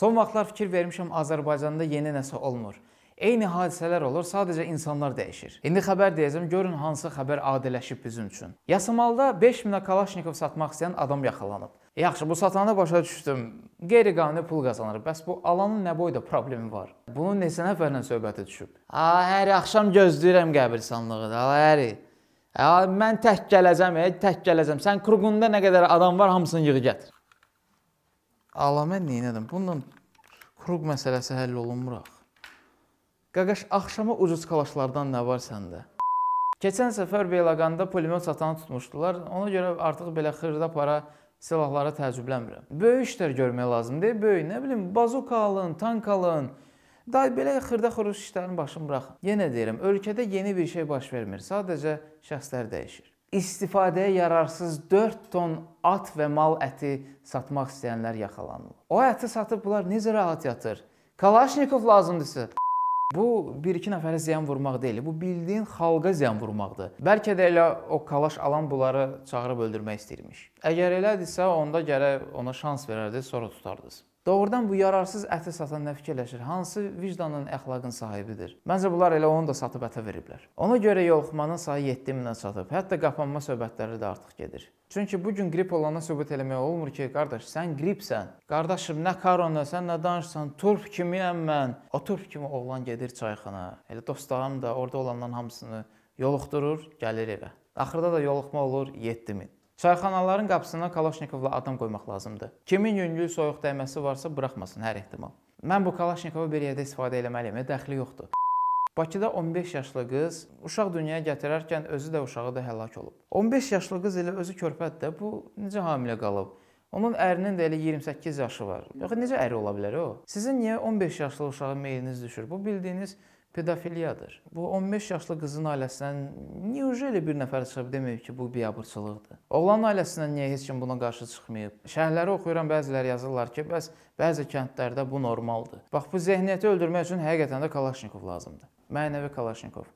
Son vaxtlar fikir vermişəm Azərbaycanda yeni nəsə olmur. Eyni hadisələr olur, sadəcə insanlar dəyişir. İndi xəbər deyəcəm, görün hansı xəbər adiləşib bizim üçün. Yasamalda 5000-ə Kalaşnikov satmaq istəyən adam yaxalanıb. E, yaxşı, bu satanı başa düşdüm. Qeyri-qanuni pul qazanır. Bəs bu alanın nə boyda problemi var? Bunun neçə nəfərlə söhbəti düşüb? A, hər axşam gözləyirəm qəbirstanlığı da, həri. Ə, mən tək gələcəm, e, tək gələcəm. Sən kruqunda nə qədər adam var, hamısını yığ gətir. Alamən neynədim? Bununla kruq məsələsi həll olunmuraq. Qaqaş, axşama ucuz kalaşlardan nə var səndə? Keçən səfər Beyləqanda pulemyot satanı tutmuşdular. Ona görə artıq belə xırda para silahlara təəccüblənmirəm. Böyük işlər görmək lazımdır. Böyük, nə bilim, bazuka alın, tank alın. Day belə xırda xuruş işlərin başını buraxın. Yenə deyirəm, ölkədə yeni bir şey baş vermir. Sadəcə şəxslər dəyişir istifadəyə yararsız 4 ton at və mal əti satmaq istəyənlər yaxalanılıb. O əti satıb bunlar necə rahat yatır? Kalaşnikov lazımdırsa. Bu 1-2 nəfərə ziyan vurmaq deyil, bu bildiyin xalqa ziyan vurmaqdır. Bəlkə də elə o kalaş alan bunları çağırıb öldürmək istəyirmiş. Əgər elədirsə, onda gərək ona şans verərdiniz, sonra tutardınız. Doğrudan bu yararsız əti satan nə fikirləşir? Hansı vicdanın, əxlaqın sahibidir? Məncə bunlar elə onu da satıb ətə veriblər. Ona görə yoluxmanın sayı 7000-ə çatıb. Hətta qapanma söhbətləri də artıq gedir. Çünki bu gün qrip olana sübut eləmək olmur ki, qardaş, sən qripsən. Qardaşım, nə korona, sən nə danışsan, turp kimiyəm mən. O turp kimi oğlan gedir çayxana. Elə dostlarım da orada olanların hamısını yoluxdurur, gəlir evə. Axırda da yoluxma olur 7000. Çayxanaların qapısına Kalaşnikovla adam qoymaq lazımdır. Kimin yüngül soyuq dəyməsi varsa buraxmasın hər ehtimal. Mən bu Kalaşnikovu bir yerdə istifadə eləməliyəm, dəxli yoxdur. Bakıda 15 yaşlı qız uşaq dünyaya gətirərkən özü də uşağı da həlak olub. 15 yaşlı qız elə özü körpədir də, bu necə hamilə qalıb? Onun ərinin də elə 28 yaşı var. Yox, necə əri ola bilər o? Sizin niyə 15 yaşlı uşağın meyliniz düşür? Bu bildiyiniz pedofiliyadır. Bu 15 yaşlı qızın ailəsindən niyəcəli bir nəfər çıxıb deməyib ki, bu biabırçılıqdır. Oğlan ailəsindən niyə heç kim buna qarşı çıxmayıb? Şəhərləri oxuyuram, bəziləri yazırlar ki, bəs bəzi kəndlərdə bu normaldır. Bax bu zehniyyəti öldürmək üçün həqiqətən də Kalaşnikov lazımdır. Mənəvi Kalaşnikov.